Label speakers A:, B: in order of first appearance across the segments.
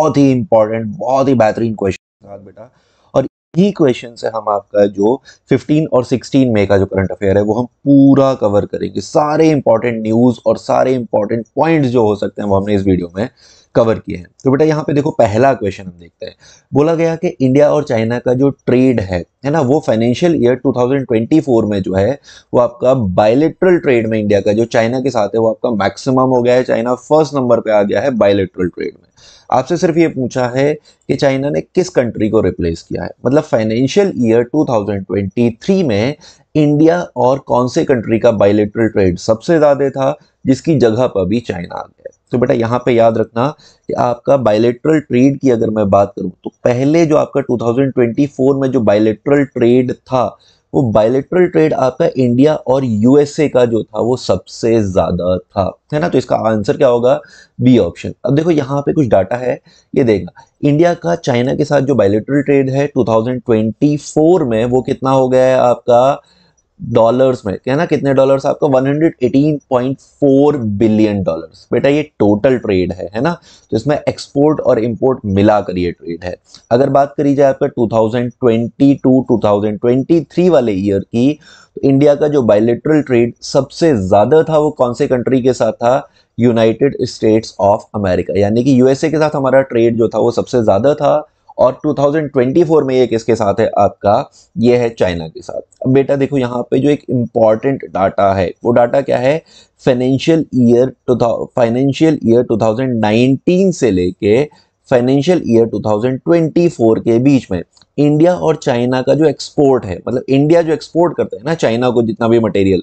A: बहुत ही इंपॉर्टेंट बहुत ही बेहतरीन क्वेश्चन था बेटा और इन्हीं क्वेश्चन से हम आपका जो 15 और 16 मई का जो करंट अफेयर है वो हम पूरा कवर करेंगे सारे इंपॉर्टेंट न्यूज़ और सारे इंपॉर्टेंट पॉइंट्स जो हो सकते हैं वो हमने इस वीडियो में कवर किए हैं तो बेटा यहाँ पे देखो पहला क्वेश्चन हम देखते हैं बोला गया कि इंडिया और चाइना का जो ट्रेड है है ना वो फाइनेंशियल ईयर 2024 में जो है वो आपका बायोलिट्रल ट्रेड में इंडिया का जो चाइना के साथ है वो आपका मैक्सिमम हो गया है चाइना फर्स्ट नंबर पे आ गया है बायोलेट्रल ट्रेड में आपसे सिर्फ ये पूछा है कि चाइना ने किस कंट्री को रिप्लेस किया है मतलब फाइनेंशियल ईयर 2023 में इंडिया और कौन से कंट्री का बायोलिट्रल ट्रेड सबसे ज़्यादा था जिसकी जगह पर भी चाइना आ गया तो बेटा यहाँ पे याद रखना कि आपका बायोलेट्रल ट्रेड की अगर मैं बात करूँ तो पहले जो आपका 2024 में जो बायोलेट्रल ट्रेड था वो बायोलेट्रल ट्रेड आपका इंडिया और यूएसए का जो था वो सबसे ज़्यादा था है ना तो इसका आंसर क्या होगा बी ऑप्शन अब देखो यहाँ पे कुछ डाटा है ये देखना इंडिया का चाइना के साथ जो बायोलेट्रल ट्रेड है 2024 में वो कितना हो गया है आपका डॉलर्स में है ना कितने डॉलर्स आपको 118.4 बिलियन डॉलर्स बेटा ये टोटल ट्रेड है है ना तो इसमें एक्सपोर्ट और इंपोर्ट मिलाकर ये ट्रेड है अगर बात करी जाए आपका 2022 2023 वाले ईयर की तो इंडिया का जो बायोलेटरल ट्रेड सबसे ज़्यादा था वो कौन से कंट्री के साथ था यूनाइटेड स्टेट्स ऑफ अमेरिका यानी कि यूएसए के साथ हमारा ट्रेड जो था वो सबसे ज़्यादा था और 2024 में ये किसके साथ है आपका ये है चाइना के साथ अब बेटा देखो यहाँ पे जो एक इम्पॉर्टेंट डाटा है वो डाटा क्या है financial year to financial year 2019 से लेके फाइनेंशियल ईयर 2024 के बीच में इंडिया और चाइना का जो एक्सपोर्ट है मतलब इंडिया जो एक्सपोर्ट करता है ना चाइना को जितना भी मटेरियल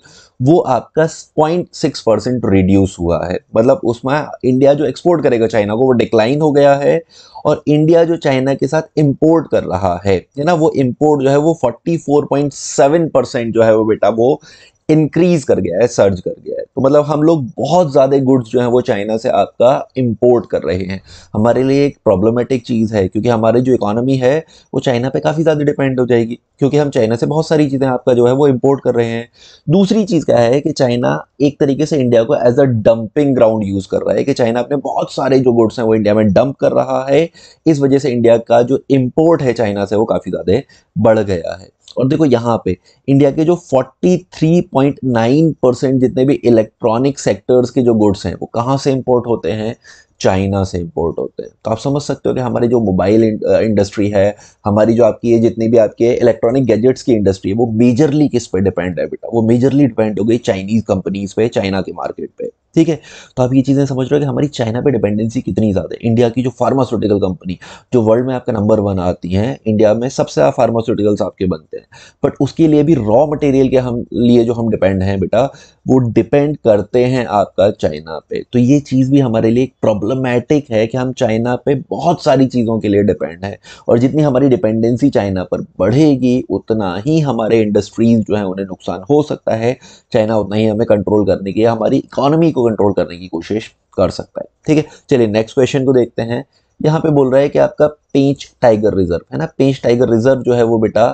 A: वो आपका पॉइंट सिक्स परसेंट रिड्यूस हुआ है मतलब उसमें इंडिया जो एक्सपोर्ट करेगा चाइना को वो डिक्लाइन हो गया है और इंडिया जो चाइना के साथ इंपोर्ट कर रहा है ना वो इम्पोर्ट जो है वो forty four point seven percent जो है वो बेटा वो इंक्रीज कर गया है सर्ज कर तो मतलब हम लोग बहुत ज़्यादा गुड्स जो हैं वो चाइना से आपका इम्पोर्ट कर रहे हैं हमारे लिए एक प्रॉब्लमेटिक चीज़ है क्योंकि हमारी जो इकानमी है वो चाइना पे काफ़ी ज़्यादा डिपेंड हो जाएगी क्योंकि हम चाइना से बहुत सारी चीज़ें आपका जो है वो इम्पोर्ट कर रहे हैं दूसरी चीज़ क्या है कि चाइना एक तरीके से इंडिया को as a dumping ground use कर रहा है कि चाइना अपने बहुत सारे जो गुड्स हैं वो इंडिया में डंप कर रहा है इस वजह से इंडिया का जो इम्पोर्ट है चाइना से वो काफ़ी ज़्यादा बढ़ गया है और देखो यहाँ पे इंडिया के जो 43.9 परसेंट जितने भी इलेक्ट्रॉनिक सेक्टर्स के जो गुड्स हैं वो कहाँ से इंपोर्ट होते हैं चाइना से इंपोर्ट होते हैं तो आप समझ सकते हो कि हमारी जो मोबाइल इंडस्ट्री है हमारी जो आपकी ये जितनी भी आपके इलेक्ट्रॉनिक गैजेट्स की इंडस्ट्री है वो मेजरली किस पे डिपेंड है बेटा वो मेजरली डिपेंड हो गई चाइनीज़ कंपनीज़ पे चाइना के मार्केट पे ठीक है तो आप ये चीज़ें समझ रहे हो कि हमारी चाइना पे डिपेंडेंसी कितनी ज़्यादा है इंडिया की जो फार्मास्यूटिकल कंपनी जो वर्ल्ड में आपका नंबर वन आती हैं इंडिया में सबसे ज़्यादा फार्मास्यूटिकल्स आपके बनते हैं बट उसके लिए भी रॉ मटेरियल के हम लिए जो हम डिपेंड हैं बेटा वो डिपेंड करते हैं आपका चाइना पे तो ये चीज़ भी हमारे लिए एक प्रॉब्लमैटिक है कि हम चाइना पे बहुत सारी चीज़ों के लिए डिपेंड हैं और जितनी हमारी डिपेंडेंसी चाइना पर बढ़ेगी उतना ही हमारे इंडस्ट्रीज़ जो हैं उन्हें नुकसान हो सकता है चाइना उतना ही हमें कंट्रोल करने की हमारी इकोनॉमी को कंट्रोल करने की कोशिश कर सकता है ठीक है चलिए नेक्स्ट क्वेश्चन को देखते हैं यहाँ पे बोल रहा है कि आपका पेंच टाइगर रिजर्व है ना पेंच टाइगर रिजर्व जो है वो बेटा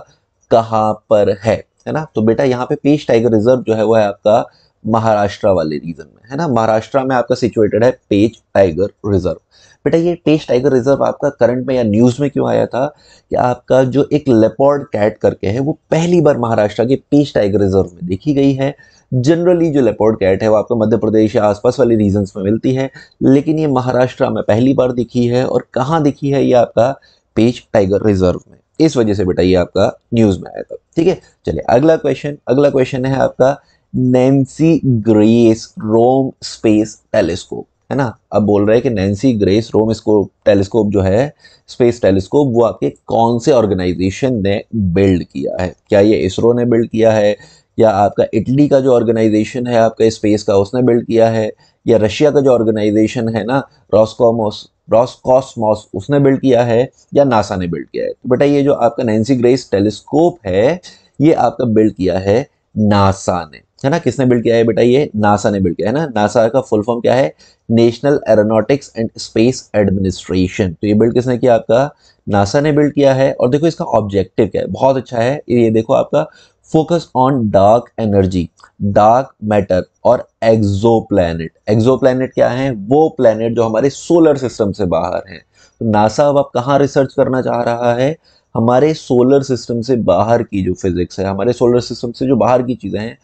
A: कहाँ पर है है ना तो बेटा यहाँ पे पेश टाइगर रिजर्व जो है वो है आपका महाराष्ट्र वाले रीजन में है ना महाराष्ट्र में आपका सिचुएटेड है पेज टाइगर रिजर्व बेटा ये पेज टाइगर रिजर्व आपका करंट में या न्यूज़ में क्यों आया था कि आपका जो एक लेपॉर्ड कैट करके है वो पहली बार महाराष्ट्र के पेज टाइगर रिजर्व में देखी गई है जनरली जो लेपॉर्ड कैट है वो आपको मध्य प्रदेश या आसपास वाले रीजन में मिलती है लेकिन ये महाराष्ट्र में पहली बार दिखी है और कहाँ दिखी है ये आपका पेज टाइगर रिजर्व में इस वजह से बेटा ये आपका न्यूज में आया था ठीक है चलिए अगला क्वेश्चन अगला क्वेश्चन है आपका Nancy Grace Roman space telescope है ना अब बोल रहे हैं कि नैन्सी ग्रेस रोम इसको टेलीस्कोप जो है स्पेस टेलीस्कोप वो आपके कौन से ऑर्गेनाइजेशन ने बिल्ड किया है क्या ये इसरो ने बिल्ड किया है या आपका इटली का जो ऑर्गेनाइजेशन है आपका स्पेस का उसने बिल्ड किया है या रशिया का जो ऑर्गेनाइजेशन है ना रॉस्कोमोस ब्रॉस उसने बिल्ड किया है या नासा ने बिल्ड किया है तो बेटा ये जो आपका नैन्सी ग्रेस टेलीस्कोप है ये आपका बिल्ड किया है नासा ने है ना किसने बिल्ड किया है बेटा ये नासा ने बिल्ड किया है ना नासा का फुल फॉर्म क्या है national aeronautics and space administration तो ये बिल्ड किसने किया आपका नासा ने बिल्ड किया है और देखो इसका ऑब्जेक्टिव क्या है बहुत अच्छा है ये देखो आपका focus on dark energy dark matter और एक्जो प्लैनेट एक्जो प्लानट क्या है वो प्लानट जो हमारे सोलर सिस्टम से बाहर हैं तो नासा अब आप कहाँ रिसर्च करना चाह रहा है हमारे सोलर सिस्टम से बाहर की जो फिज़िक्स है हमारे सोलर सिस्टम से जो बाहर की चीज़ें हैं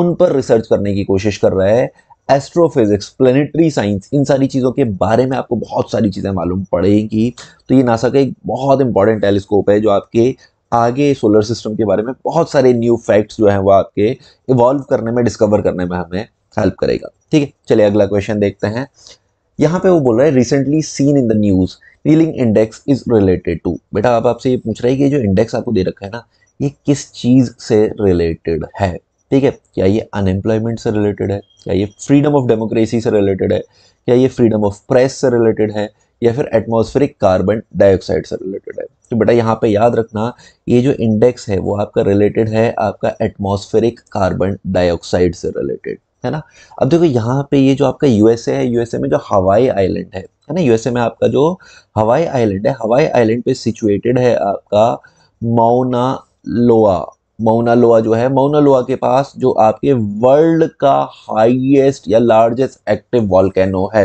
A: उन पर रिसर्च करने की कोशिश कर रहा है एस्ट्रोफिज़िक्स प्लेनेटरी साइंस इन सारी चीज़ों के बारे में आपको बहुत सारी चीज़ें मालूम पड़ेंगी तो ये नासा का एक बहुत इंपॉर्टेंट टेलीस्कोप है जो आपके आगे सोलर सिस्टम के बारे में बहुत सारे न्यू फैक्ट्स जो हैं वो आपके इवॉल्व करने में डिस्कवर करने में हमें हेल्प करेगा ठीक है चलिए अगला क्वेश्चन देखते हैं यहाँ पे वो बोल रहा है recently seen in the news reeling index is related to बेटा आप आपसे ये पूछ रहे हैं कि जो इंडेक्स आपको दे रखा है ना ये किस चीज़ से रिलेटेड है ठीक है क्या ये अनएम्प्लॉयमेंट से रिलेटेड है क्या ये फ्रीडम ऑफ डेमोक्रेसी से रिलेटेड है क्या ये फ्रीडम ऑफ प्रेस से रिलेटेड है या फिर एटमोस्फेरिक कार्बन डाइऑक्साइड से रिलेटेड है कि बेटा यहाँ पे याद रखना ये जो इंडेक्स है वो आपका रिलेटेड है आपका एटमॉस्फेरिक कार्बन डाइऑक्साइड से रिलेटेड है ना अब देखो यहाँ पे ये जो आपका यूएसए है यूएसए में जो हवाई आइलैंड है है ना यूएसए में आपका जो हवाई आइलैंड है हवाई आइलैंड पे सिचुएटेड है आपका माउना लोआ माउना लोआ जो है माउना लोआ के पास जो आपके वर्ल्ड का हाईएस्ट या लार्जेस्ट एक्टिव वॉल्केनो है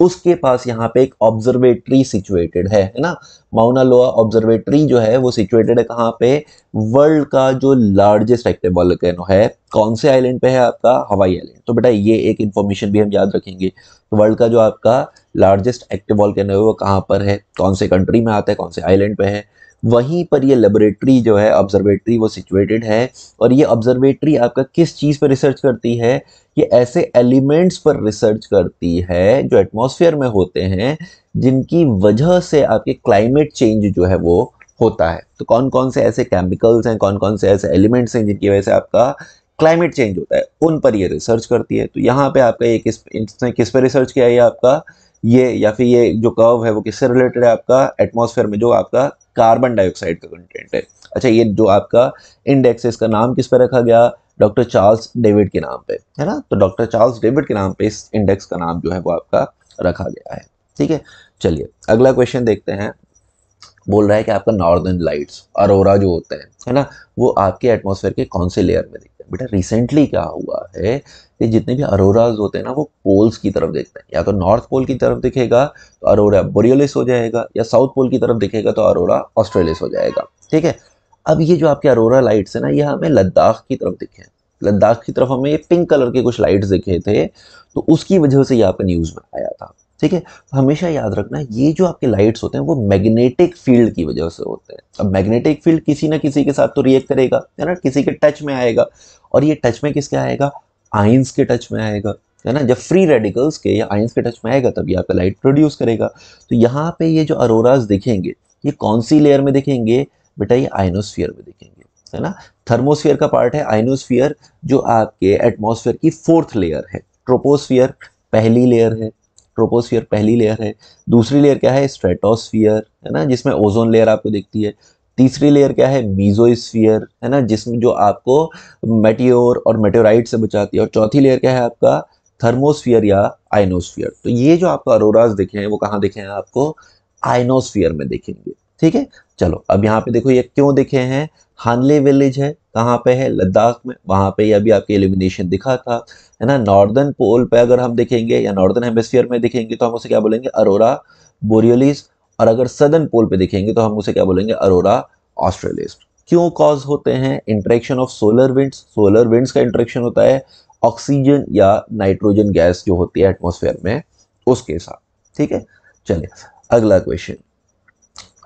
A: उसके पास यहाँ पे एक ऑब्जर्वेटरी सिचुएटेड है है ना माउना लोआ ऑब्जर्वेटरी जो है वो सिचुएटेड है कहाँ पे वर्ल्ड का जो लार्जेस्ट एक्टिव वॉल्केनो है कौन से आइलैंड पे है आपका हवाई आइलैंड तो बेटा ये एक इन्फॉर्मेशन भी हम याद रखेंगे तो वर्ल्ड का जो आपका लार्जेस्ट एक्टिव वॉल्केनो है वो कहाँ पर है कौन से कंट्री में आता है कौन से आइलैंड पे है वहीं पर ये लेबोरेटरी जो है ऑब्जर्वेटरी वो सिचुएटेड है और ये ऑब्जर्वेटरी आपका किस चीज़ पर रिसर्च करती है ये ऐसे एलिमेंट्स पर रिसर्च करती है जो एटमॉस्फेयर में होते हैं जिनकी वजह से आपके क्लाइमेट चेंज जो है वो होता है तो कौन कौन से ऐसे केमिकल्स हैं कौन कौन से ऐसे एलिमेंट्स हैं जिनकी वजह से आपका क्लाइमेट चेंज होता है उन पर ये रिसर्च करती है तो यहाँ पे आपका ये किस किस पर रिसर्च किया है आपका ये या फिर ये जो कर्व है वो किससे रिलेटेड है आपका एटमॉस्फेयर में जो आपका कार्बन डाइऑक्साइड का कंटेंट है अच्छा ये जो आपका इंडेक्स है इसका नाम किस पे रखा गया डॉक्टर चार्ल्स डेविड के नाम पे है ना तो डॉक्टर चार्ल्स डेविड के नाम पे इस इंडेक्स का नाम जो है वो आपका रखा गया है ठीक है चलिए अगला क्वेश्चन देखते हैं बोल रहा है कि आपका नॉर्दर्न लाइट्स अरोरा जो होता है है ना वो आपके एटमोसफेयर के कौन से लेयर में दिखते हैं बेटा रिसेंटली क्या हुआ है कि जितने भी अरोराज होते हैं ना वो पोल्स की तरफ देखते हैं या तो नॉर्थ पोल की तरफ दिखेगा तो अरोरा बोरियोलिस हो जाएगा या साउथ पोल की तरफ दिखेगा तो अरोरा ऑस्ट्रेलिस हो जाएगा ठीक है अब ये जो आपके अरोरा लाइट्स है ना ये हमें लद्दाख की तरफ दिखे हैं लद्दाख की तरफ हमें ये पिंक कलर के कुछ लाइट्स दिखे थे तो उसकी वजह से ये आपका न्यूज़ में आया था ठीक है तो हमेशा याद रखना ये जो आपके लाइट्स होते हैं वो मैग्नेटिक फील्ड की वजह से होते हैं अब मैग्नेटिक फील्ड किसी ना किसी के साथ तो रिएक्ट करेगा है ना किसी के टच में आएगा और ये टच में किसके आएगा आइंस के टच में आएगा है ना जब फ्री रेडिकल्स के या आइंस के टच में आएगा तब ये आपका लाइट प्रोड्यूस करेगा तो यहाँ पे ये जो अरोराज दिखेंगे ये कौन सी लेयर में दिखेंगे बेटा ये आइनोस्फियर में दिखेंगे है ना थर्मोस्फियर का पार्ट है आइनोस्फियर जो आपके एटमोसफियर की फोर्थ लेयर है ट्रोपोस्फियर पहली लेयर है ट्रोपोस्फियर पहली लेयर है दूसरी लेयर क्या है स्ट्रेटोस्फियर है ना जिसमें ओजोन लेयर आपको दिखती है तीसरी लेयर क्या है मीजोस्फियर है ना जिसमें जो आपको मेटियोर और मेटोराइट से बचाती है और चौथी लेयर क्या है आपका थर्मोस्फियर या आइनोस्फियर तो ये जो आपको अरोराज दिखे हैं वो कहाँ दिखे हैं आपको आइनोस्फियर में देखेंगे ठीक है चलो अब यहाँ पे देखो ये क्यों दिखे हैं हानले विलेज है कहाँ पे है लद्दाख में वहाँ पे अभी आपके एलिमिनेशन दिखा था है ना नॉर्दर्न पोल पे अगर हम देखेंगे या नॉर्दर्न हेमस्फियर में देखेंगे तो हम उसे क्या बोलेंगे अरोरा बोरियोलिस और अगर सदर्न पोल पे देखेंगे तो हम उसे क्या बोलेंगे अरोरा ऑस्ट्रेलिस क्यों कॉज होते हैं interaction of solar winds solar winds का इंट्रेक्शन होता है ऑक्सीजन या नाइट्रोजन गैस जो होती है एटमोसफेयर में उसके साथ ठीक है चलिए अगला क्वेश्चन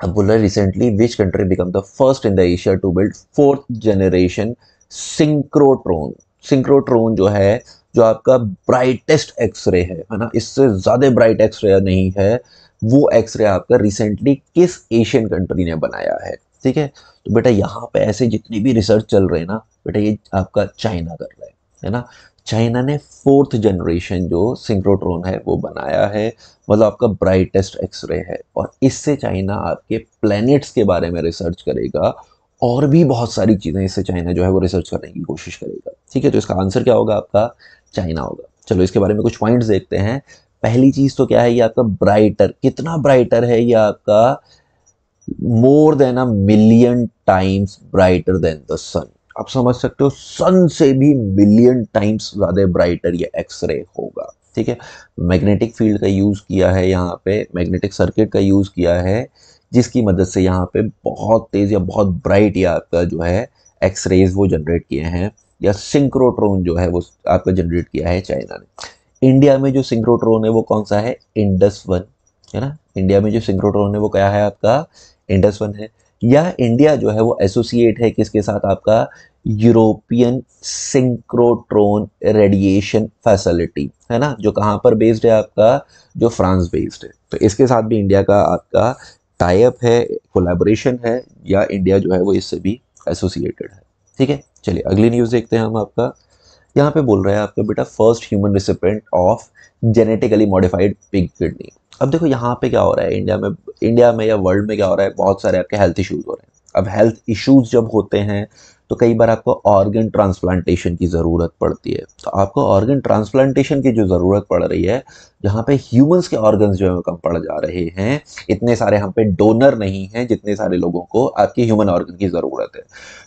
A: अब Abdullah recently, recently which country become the first in the Asia to build fourth generation synchrotron synchrotron जो है जो आपका ब्राइटेस्ट एक्सरे है है ना इससे ज़्यादा ब्राइट एक्सरे नहीं है वो एक्सरे आपका रिसेंटली किस एशियन कंट्री ने बनाया है ठीक है तो बेटा यहाँ पे ऐसे जितनी भी रिसर्च चल रहे हैं ना बेटा ये आपका चाइना कर रहा है है ना चाइना ने फोर्थ जनरेशन जो सिंक्रोट्रोन है वो बनाया है मतलब आपका ब्राइटेस्ट एक्सरे है और इससे चाइना आपके प्लैनेट्स के बारे में रिसर्च करेगा और भी बहुत सारी चीज़ें इससे चाइना जो है वो रिसर्च करने की कोशिश करेगा ठीक है तो इसका आंसर क्या होगा आपका चाइना होगा चलो इसके बारे में कुछ पॉइंट्स देखते हैं पहली चीज़ तो क्या है ये आपका ब्राइटर कितना ब्राइटर है ये आपका more than a million times brighter than the sun आप समझ सकते हो सन से भी मिलियन टाइम्स ज़्यादा ब्राइटर ये एक्सरे होगा ठीक है मैग्नेटिक फील्ड का यूज़ किया है यहाँ पे मैग्नेटिक सर्किट का यूज़ किया है जिसकी मदद से यहाँ पे बहुत तेज़ या बहुत ब्राइट या आपका जो है एक्सरेज वो जनरेट किए हैं या सिंक्रोट्रोन जो है वो आपका जनरेट किया है चाइना ने इंडिया में जो सिंक्रोट्रोन है वो कौन सा है इंडस वन है ना इंडिया में जो सिंक्रोट्रोन है वो क्या है आपका इंडस वन है या इंडिया जो है वो एसोसिएट है किसके साथ आपका यूरोपियन सिंक्रोट्रोन रेडिएशन फैसिलिटी है ना जो कहाँ पर बेस्ड है आपका जो फ्रांस बेस्ड है तो इसके साथ भी इंडिया का आपका टाइप है कोलैबोरेशन है या इंडिया जो है वो इससे भी एसोसिएटेड है ठीक है चलिए अगली न्यूज़ देखते हैं हम आपका यहाँ पे बोल रहे हैं आपका बेटा first human recipient of genetically modified pig kidney अब देखो यहाँ पे क्या हो रहा है इंडिया में इंडिया में या वर्ल्ड में क्या हो रहा है बहुत सारे आपके हेल्थ इश्यूज़ हो रहे हैं अब हेल्थ इश्यूज़ जब होते हैं तो कई बार आपको ऑर्गन ट्रांसप्लांटेशन की ज़रूरत पड़ती है तो आपको ऑर्गन ट्रांसप्लांटेशन की जो ज़रूरत पड़ रही है जहाँ पे ह्यूमंस के ऑर्गन्स जो है कम पड़ जा रहे हैं इतने सारे हम पे डोनर नहीं हैं जितने सारे लोगों को आपके ह्यूमन ऑर्गन की ज़रूरत है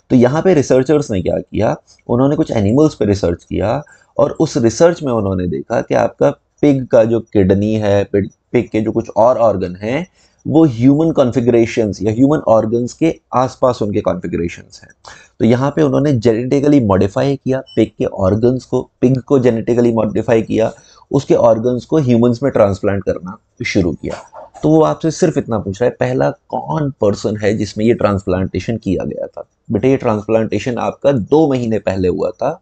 A: तो यहाँ पे रिसर्चर्स ने क्या किया उन्होंने कुछ एनिमल्स पे रिसर्च किया और उस रिसर्च में उन्होंने देखा कि आपका पिग का जो किडनी है पिग के जो कुछ और ऑर्गन हैं वो ह्यूमन कॉन्फिग्रेशन या ह्यूमन ऑर्गन्स के आसपास उनके कॉन्फ़िगरेशंस हैं तो यहाँ पे उन्होंने जेनेटिकली मॉडिफाई किया पिग के ऑर्गन्स को पिग को जेनेटिकली मॉडिफाई किया उसके ऑर्गन्स को ह्यूमंस में ट्रांसप्लांट करना शुरू किया तो वो आपसे सिर्फ इतना पूछ रहा है पहला कौन पर्सन है जिसमें ये ट्रांसप्लांटेशन किया गया था बेटे ये ट्रांसप्लांटेशन आपका दो महीने पहले हुआ था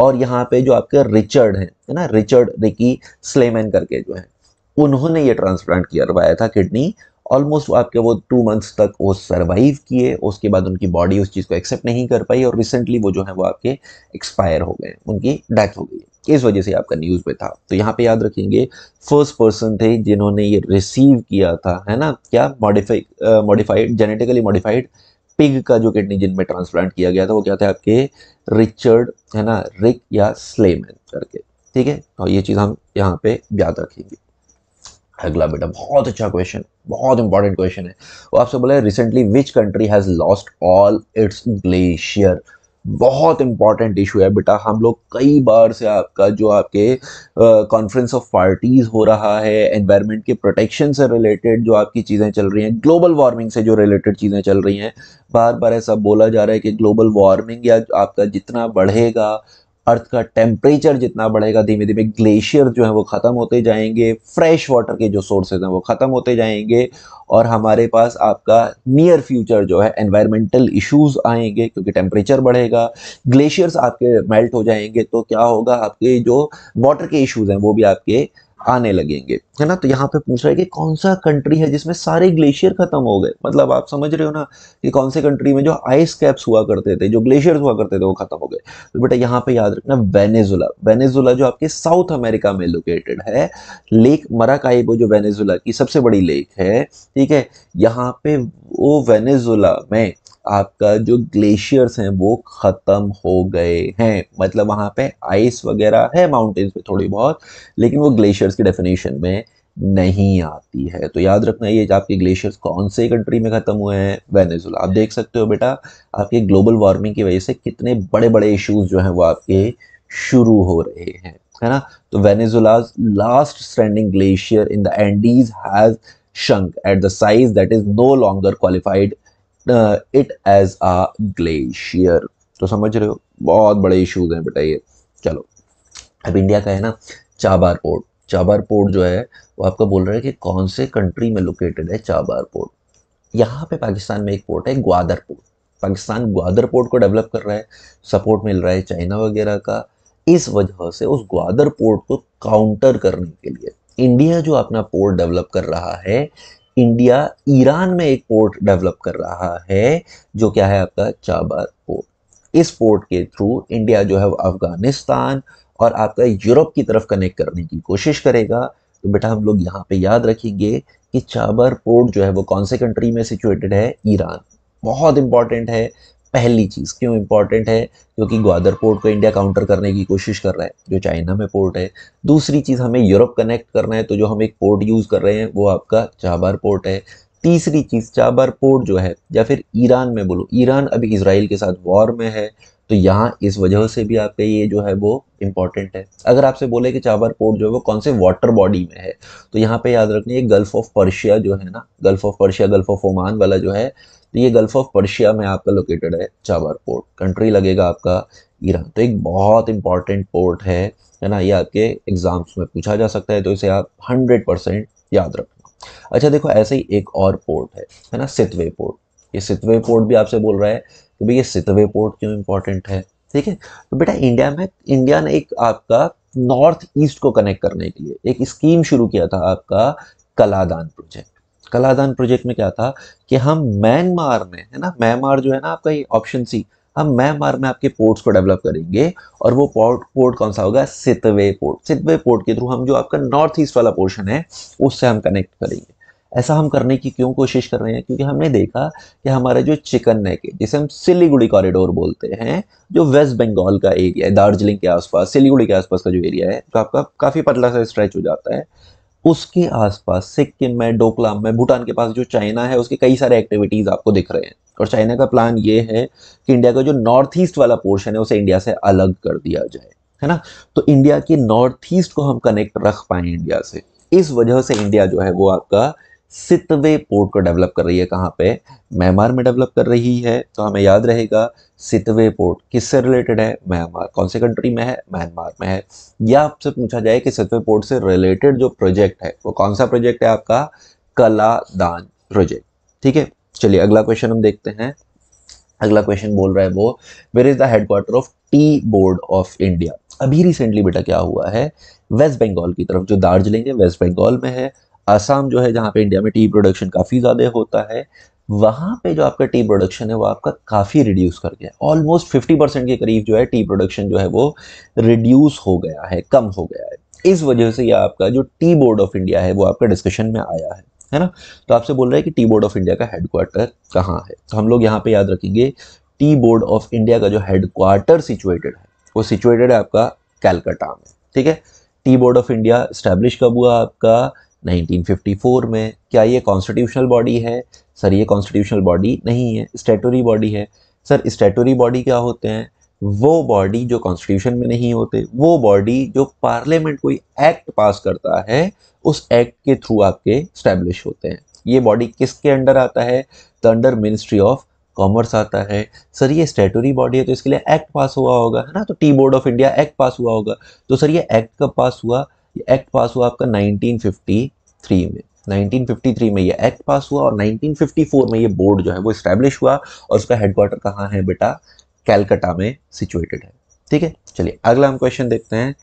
A: और यहाँ पे जो आपके रिचर्ड हैं है ना रिचर्ड रिकी स्लेमैन करके जो है उन्होंने ये ट्रांसप्लांट करवाया था किडनी ऑलमोस्ट आपके वो टू मंथ्स तक वो सर्वाइव किए उसके बाद उनकी बॉडी उस चीज़ को एक्सेप्ट नहीं कर पाई और रिसेंटली वो जो है वो आपके एक्सपायर हो गए उनकी डेथ हो गई इस वजह से आपका न्यूज़ में था तो यहाँ पे याद रखेंगे फर्स्ट पर्सन थे जिन्होंने ये रिसीव किया था है ना क्या modified modified genetically modified pig का जो किडनी जिनमें ट्रांसप्लांट किया गया था वो क्या था आपके रिचर्ड है ना रिक या स्लेमैन करके ठीक है और तो ये चीज़ हम यहाँ पे याद रखेंगे अगला बेटा बहुत अच्छा क्वेश्चन बहुत इंपॉर्टेंट क्वेश्चन है वो आपसे बोला recently which country has lost all its glacier बहुत इंपॉर्टेंट इशू है बेटा हम लोग कई बार से आपका जो आपके कॉन्फ्रेंस ऑफ पार्टीज हो रहा है एनवायरनमेंट के प्रोटेक्शन से रिलेटेड जो आपकी चीज़ें चल रही हैं ग्लोबल वार्मिंग से जो रिलेटेड चीज़ें चल रही हैं बार बार ऐसा बोला जा रहा है कि ग्लोबल वार्मिंग या आपका जितना बढ़ेगा अर्थ का टेम्परेचर जितना बढ़ेगा धीमे धीमे ग्लेशियर जो है वो ख़त्म होते जाएंगे फ्रेश वाटर के जो सोर्सेज हैं वो ख़त्म होते जाएंगे और हमारे पास आपका नियर फ्यूचर जो है एनवायरमेंटल इश्यूज आएंगे क्योंकि टेम्परेचर बढ़ेगा ग्लेशियर्स आपके मेल्ट हो जाएंगे तो क्या होगा आपके जो वाटर के इश्यूज़ हैं वो भी आपके आने लगेंगे है ना तो यहाँ पे पूछ रहा है कि कौन सा कंट्री है जिसमें सारे ग्लेशियर खत्म हो गए मतलब आप समझ रहे हो ना कि कौन से कंट्री में जो आइस कैप्स हुआ करते थे जो ग्लेशियर्स हुआ करते थे वो खत्म हो गए तो बेटा यहाँ पे याद रखना वेनेजुला वेनेजुला जो आपके साउथ अमेरिका में लोकेटेड है लेक मराकाइबो जो वेनेजुला की सबसे बड़ी लेक है ठीक है यहाँ पे वो वेनेजुला में आपका जो ग्लेशियर्स हैं वो ख़त्म हो गए हैं मतलब वहां पे आइस वगैरह है माउंटेन्स पे थोड़ी बहुत लेकिन वो ग्लेशियर्स की डेफिनेशन में नहीं आती है तो याद रखना ये आपके ग्लेशियर्स कौन से कंट्री में ख़त्म हुए हैं वेनेजुला आप देख सकते हो बेटा आपके ग्लोबल वार्मिंग की वजह से कितने बड़े बड़े इशूज़ जो हैं वो आपके शुरू हो रहे हैं है ना तो Venezuela's last standing glacier in the Andes has shrunk at the size that is no longer qualified it as a glacier तो समझ रहे हो बहुत बड़े इश्यूज हैं बेटा ये चलो अब इंडिया का है ना चाबार पोर्ट चाबार पोर्ट जो है वो आपका बोल रहा है कि कौन से कंट्री में लोकेटेड है चाबार पोर्ट यहाँ पे पाकिस्तान में एक पोर्ट है ग्वादर पोर्ट पाकिस्तान ग्वादर पोर्ट को डेवलप कर रहा है सपोर्ट मिल रहा है चाइना वगैरह का इस वजह से उस ग्वादर पोर्ट को काउंटर करने के लिए इंडिया जो अपना पोर्ट डेवलप कर रहा है इंडिया ईरान में एक पोर्ट डेवलप कर रहा है जो क्या है आपका चाबार पोर्ट इस पोर्ट के थ्रू इंडिया जो है वो अफगानिस्तान और आपका यूरोप की तरफ कनेक्ट करने की कोशिश करेगा तो बेटा हम लोग यहाँ पे याद रखेंगे कि चाबर पोर्ट जो है वो कौन से कंट्री में सिचुएटेड है ईरान बहुत इंपॉर्टेंट है पहली चीज़ क्यों इंपॉर्टेंट है क्योंकि ग्वादर पोर्ट को इंडिया काउंटर करने की कोशिश कर रहा है जो चाइना में पोर्ट है दूसरी चीज़ हमें यूरोप कनेक्ट करना है तो जो हम एक पोर्ट यूज़ कर रहे हैं वो आपका चाबार पोर्ट है तीसरी चीज़ चाबार पोर्ट जो है या फिर ईरान में बोलो ईरान अभी इसराइल के साथ वॉर में है तो यहाँ इस वजह से भी आपके ये जो है वो इम्पॉर्टेंट है अगर आपसे बोले कि चाबर पोर्ट जो है वो कौन से वाटर बॉडी में है तो यहाँ पे याद रखना ये गल्फ ऑफ पर्शिया जो है ना gulf of Persia gulf of Oman वाला जो है तो ये गल्फ ऑफ पर्शिया में आपका लोकेटेड है चाबार पोर्ट कंट्री लगेगा आपका ईरान तो एक बहुत इंपॉर्टेंट पोर्ट है है ना ये आपके एग्ज़ाम्स में पूछा जा सकता है तो इसे आप हंड्रेड परसेंट याद रखना अच्छा देखो ऐसे ही एक और पोर्ट है है ना सितवे पोर्ट ये सितवे पोर्ट भी आपसे बोल रहा है कि भाई ये सितवे पोर्ट क्यों इंपॉर्टेंट है ठीक है तो बेटा इंडिया में इंडिया ने एक आपका नॉर्थ ईस्ट को कनेक्ट करने के लिए एक स्कीम शुरू किया था आपका कलादान प्रोजेक्ट कलादान प्रोजेक्ट में क्या था कि हम म्यांमार में है ना म्यांमार जो है ना आपका ये ऑप्शन सी हम म्यांमार में आपके पोर्ट्स को डेवलप करेंगे और वो पोर्ट पोर्ट कौन सा होगा सितवे पोर्ट सितवे पोर्ट के थ्रू हम जो आपका नॉर्थ ईस्ट वाला पोर्शन है उससे हम कनेक्ट करेंगे ऐसा हम करने की क्यों कोशिश कर रहे हैं क्योंकि हमने देखा कि हमारा जो चिकन नेक है जिसे हम सिलीगुड़ी कॉरिडोर बोलते हैं जो वेस्ट बंगाल का एरिया है दार्जिलिंग के आसपास सिलीगुड़ी के आसपास का जो एरिया है तो आपका काफ़ी पतला सा स्ट्रेच हो जाता है उसके आसपास सिक्किम में डोकलाम में भूटान के पास जो चाइना है उसके कई सारे एक्टिविटीज़ आपको दिख रहे हैं और चाइना का प्लान ये है कि इंडिया का जो नॉर्थ ईस्ट वाला पोर्शन है उसे इंडिया से अलग कर दिया जाए है ना तो इंडिया के नॉर्थ ईस्ट को हम कनेक्ट रख पाए इंडिया से इस वजह से इंडिया जो है वो आपका सितवे पोर्ट को डेवलप कर रही है कहाँ पे म्यांमार में डेवलप कर रही है तो हमें याद रहेगा सितवे पोर्ट किससे रिलेटेड है म्यांमार कौन से कंट्री में है म्यांमार में है या आपसे पूछा जाए कि सितवे पोर्ट से रिलेटेड जो प्रोजेक्ट है वो कौन सा प्रोजेक्ट है आपका कला दान प्रोजेक्ट ठीक है चलिए अगला क्वेश्चन हम देखते हैं अगला क्वेश्चन बोल रहा है वो where is the headquarter of tea board of India अभी रिसेंटली बेटा क्या हुआ है वेस्ट बंगाल की तरफ जो दार्जिलिंग है वेस्ट बंगाल में है आसाम जो है जहाँ पे इंडिया में टी प्रोडक्शन काफ़ी ज़्यादा होता है वहाँ पे जो आपका टी प्रोडक्शन है वो आपका काफ़ी रिड्यूस कर गया ऑलमोस्ट फिफ्टी परसेंट के करीब जो है टी प्रोडक्शन जो है वो रिड्यूस हो गया है कम हो गया है इस वजह से ये आपका जो टी बोर्ड ऑफ इंडिया है वो आपका डिस्कशन में आया है है ना तो आपसे बोल रहा है कि टी बोर्ड ऑफ इंडिया का हेडक्वार्टर कहाँ है तो हम लोग यहाँ पर याद रखेंगे टी बोर्ड ऑफ इंडिया का जो हेडक्वार्टर सिचुएटेड है वो सिचुएटेड है आपका कैलकाटा में ठीक है tea board of India establish कब हुआ आपका 1954 में क्या ये कॉन्स्टिट्यूशनल बॉडी है सर ये कॉन्स्टिट्यूशनल बॉडी नहीं है स्टेटोरी बॉडी है सर स्टेटोरी बॉडी क्या होते हैं वो बॉडी जो कॉन्स्टिट्यूशन में नहीं होते वो बॉडी जो पार्लियामेंट कोई एक्ट पास करता है उस एक्ट के थ्रू आपके स्टैब्लिश होते हैं ये बॉडी किसके अंडर आता है तो अंडर मिनिस्ट्री ऑफ कॉमर्स आता है सर ये स्टेटरी बॉडी है तो इसके लिए एक्ट पास हुआ होगा है ना तो tea board of India act pass हुआ होगा तो सर ये एक्ट कब पास हुआ ये एक्ट पास हुआ आपका 1953 में 1953 में ये एक्ट पास हुआ और 1954 में ये बोर्ड जो है वो इस्टेब्लिश हुआ और उसका हेडक्वार्टर कहाँ है बेटा कैलकटा में सिचुएटेड है ठीक है चलिए अगला हम क्वेश्चन देखते हैं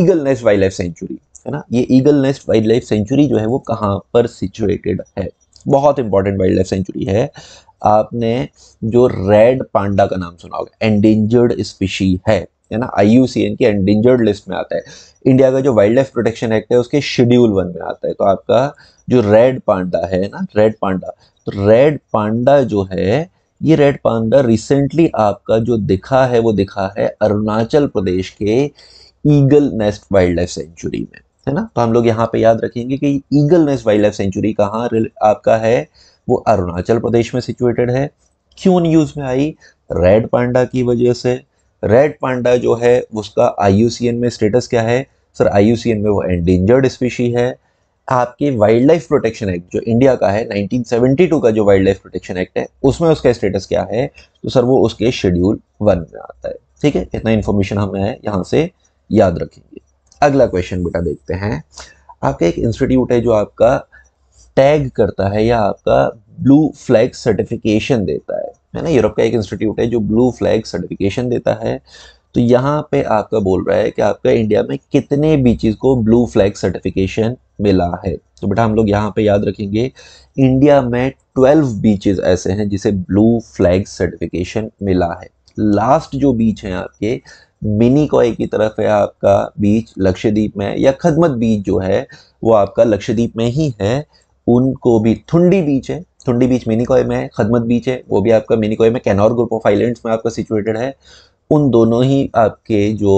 A: eagle nest wildlife sanctuary है ना ये eagle nest wildlife sanctuary जो है वो कहाँ पर सिचुएटेड है बहुत इंपॉर्टेंट वाइल्ड लाइफ सेंचुरी है आपने जो रेड पांडा का नाम सुना होगा एंडेंजर्ड स्पीशी है है ना आई की एंडेंजर्ड लिस्ट में आता है इंडिया का जो वाइल्ड लाइफ प्रोटेक्शन एक्ट है उसके शेड्यूल वन में आता है तो आपका जो रेड पांडा है ना रेड पांडा तो रेड पांडा जो है ये रेड पांडा रिसेंटली आपका जो दिखा है वो दिखा है अरुणाचल प्रदेश के eagle nest wildlife sanctuary में है ना तो हम लोग यहाँ पे याद रखेंगे कि eagle nest wildlife sanctuary कहाँ आपका है वो अरुणाचल प्रदेश में सिचुएटेड है क्यों न्यूज़ में आई रेड पांडा की वजह से रेड पांडा जो है उसका आई में स्टेटस क्या है सर आई में वो एंडेंजर्ड स्पीशी है आपके वाइल्ड लाइफ प्रोटेक्शन एक्ट जो इंडिया का है 1972 का जो वाइल्ड लाइफ प्रोटेक्शन एक्ट है उसमें उसका स्टेटस क्या है तो सर वो उसके शेड्यूल वन में आता है ठीक है इतना इन्फॉर्मेशन हमें यहाँ से याद रखेंगे अगला क्वेश्चन बेटा देखते हैं आपका एक इंस्टीट्यूट है जो आपका टैग करता है या आपका ब्लू फ्लैग सर्टिफिकेशन देता है है ना यूरोप का एक इंस्टीट्यूट है जो ब्लू फ्लैग सर्टिफिकेशन देता है तो यहाँ पे आपका बोल रहा है कि आपका इंडिया में कितने बीचेस को ब्लू फ्लैग सर्टिफिकेशन मिला है तो बेटा हम लोग यहाँ पे याद रखेंगे इंडिया में ट्वेल्व बीचेस ऐसे हैं जिसे ब्लू फ्लैग सर्टिफिकेशन मिला है लास्ट जो बीच है आपके मिनी कॉय की तरफ है आपका बीच लक्षद्वीप में या खदमत बीच जो है वो आपका लक्षद्वीप में ही है उनको भी थुंडी बीच है थुंडी बीच मिनीकॉय में है खदमत बीच है वो भी आपका मिनीकॉय में कैनोर ग्रुप ऑफ आइलैंड्स में आपका सिचुएटेड है उन दोनों ही आपके जो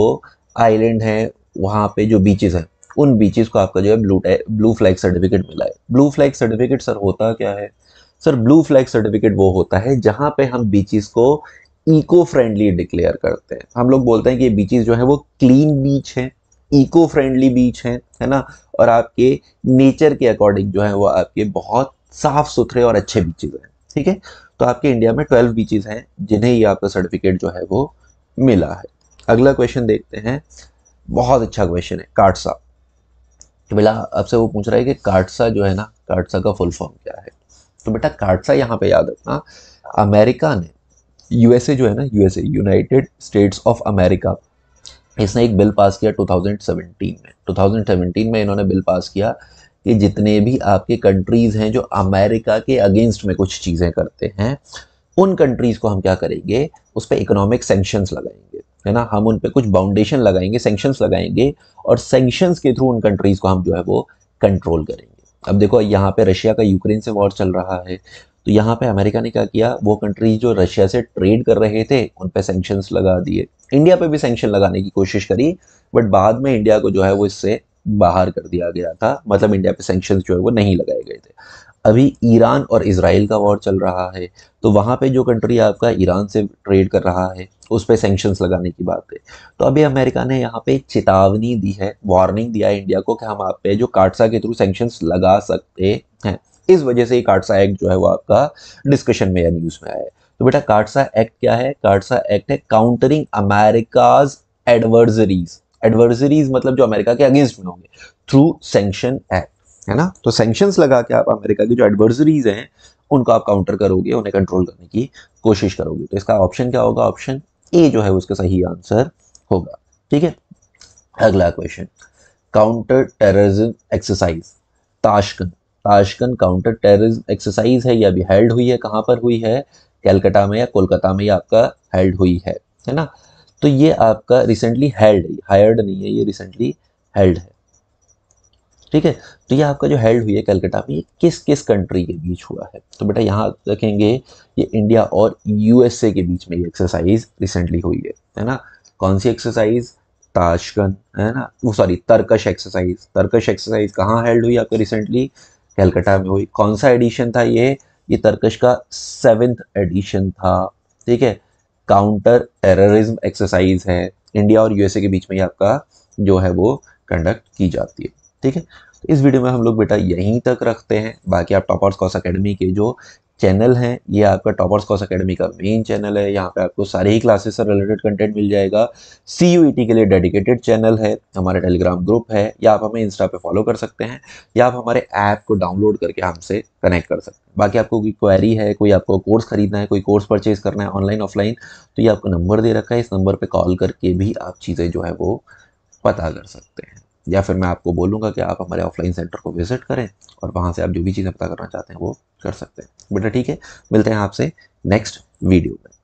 A: आइलैंड हैं वहाँ पे जो बीचेस हैं उन बीचेस को आपका जो है ब्लू ब्लू फ्लैग सर्टिफिकेट मिला है ब्लू फ्लैग सर्टिफिकेट सर होता क्या है सर ब्लू फ्लैग सर्टिफिकेट वो होता है जहाँ पे हम बीचेस को इको फ्रेंडली डिक्लेयर करते हैं हम लोग बोलते हैं कि ये बीचेस जो है वो क्लीन बीच है इको फ्रेंडली बीच हैं है ना और आपके नेचर के अकॉर्डिंग जो है वो आपके बहुत साफ सुथरे और अच्छे बीचेज हैं ठीक है तो आपके इंडिया में ट्वेल्व बीचेज हैं जिन्हें ये आपका सर्टिफिकेट जो है वो मिला है अगला क्वेश्चन देखते हैं बहुत अच्छा क्वेश्चन है काटसा तो बेटा आपसे वो पूछ रहा है कि काटसा जो है ना काटसा का फुल फॉर्म क्या है तो बेटा काटसा यहाँ पे याद रखना अमेरिका ने यूएसए जो है ना USA United States of America इसने एक बिल पास किया 2017 में 2017 में इन्होंने बिल पास किया कि जितने भी आपके कंट्रीज़ हैं जो अमेरिका के अगेंस्ट में कुछ चीज़ें करते हैं उन कंट्रीज़ को हम क्या करेंगे उस पर इकोनॉमिक सेंक्शंस लगाएंगे है ना हम उन पर कुछ बाउंडेशन लगाएंगे सेंक्शंस लगाएंगे और सेंक्शंस के थ्रू उन कंट्रीज़ को हम जो है वो कंट्रोल करेंगे अब देखो यहाँ पे रशिया का यूक्रेन से वॉर चल रहा है तो यहाँ पे अमेरिका ने क्या किया वो कंट्रीज जो रशिया से ट्रेड कर रहे थे उन पर सेंक्शंस लगा दिए इंडिया पे भी सेंक्शन लगाने की कोशिश करी बट बाद में इंडिया को जो है वो इससे बाहर कर दिया गया था मतलब इंडिया पे सेंक्शन जो है वो नहीं लगाए गए थे अभी ईरान और इसराइल का वॉर चल रहा है तो वहाँ पे जो कंट्री आपका ईरान से ट्रेड कर रहा है उस पर सेंक्शंस लगाने की बात है तो अभी अमेरिका ने यहाँ पे चेतावनी दी है वार्निंग दिया है इंडिया को कि हम आप पे जो काटसा के थ्रू सेंक्शंस लगा सकते हैं इस वजह से ही काटसा एक्ट जो है वो आपका डिस्कशन में या न्यूज़ में आया है तो बेटा काटसा एक्ट क्या है काटसा एक्ट है काउंटरिंग अमेरिकाज एडवर्जरीज एडवर्सरीज मतलब जो अमेरिका के अगेंस्ट में होंगे थ्रू सेंक्शन एक्ट है ना तो सेंक्शन लगा के आप अमेरिका की जो एडवर्सरीज हैं उनको आप काउंटर करोगे उन्हें कंट्रोल करने की कोशिश करोगे तो इसका ऑप्शन क्या होगा ऑप्शन ए जो है उसका सही आंसर होगा ठीक है अगला question counter terrorism exercise Tashkent Tashkent counter terrorism exercise है या अभी हेल्ड हुई है कहां पर हुई है कैलकाटा में या कोलकाता में या आपका हेल्ड हुई है है ना तो ये आपका रिसेंटली हेल्ड हायर्ड नहीं है ये रिसेंटली हेल्ड है ठीक है तो ये आपका जो हेल्ड हुई है कलकत्ता में ये किस किस कंट्री के बीच हुआ है तो बेटा यहाँ रखेंगे ये इंडिया और यूएसए के बीच में ये एक्सरसाइज रिसेंटली हुई है है ना कौन सी एक्सरसाइज ताशकन है ना वो sorry Tarkash exercise Tarkash exercise कहाँ हेल्ड हुई आपके रिसेंटली कलकत्ता में हुई कौन सा एडिशन था ये ये तर्कश का सेवेंथ एडिशन था ठीक है काउंटर टेररिज्म एक्सरसाइज है इंडिया और यूएसए के बीच में ही आपका जो है वो कंडक्ट की जाती है ठीक है इस वीडियो में हम लोग बेटा यहीं तक रखते हैं बाकी आप टॉपर्स कॉस अकेडमी के जो चैनल है ये आपका टॉपर्स कॉस अकेडमी का मेन चैनल है यहाँ पे आपको सारे ही क्लासेस से रिलेटेड कंटेंट मिल जाएगा सी e के लिए डेडिकेटेड चैनल है हमारा टेलीग्राम ग्रुप है या आप हमें इंस्टा पे फॉलो कर सकते हैं या आप हमारे ऐप को डाउनलोड करके हमसे कनेक्ट कर सकते हैं बाकी आपको कोई क्वेरी है कोई आपको कोर्स खरीदना है कोई कोर्स परचेज करना है ऑनलाइन ऑफलाइन तो ये आपको नंबर दे रखा है इस नंबर पर कॉल करके भी आप चीज़ें जो है वो पता कर सकते हैं या फिर मैं आपको बोलूँगा कि आप हमारे ऑफलाइन सेंटर को विज़िट करें और वहाँ से आप जो भी चीज़ें पता करना चाहते हैं वो कर सकते हैं बेटा ठीक है मिलते हैं आपसे नेक्स्ट वीडियो में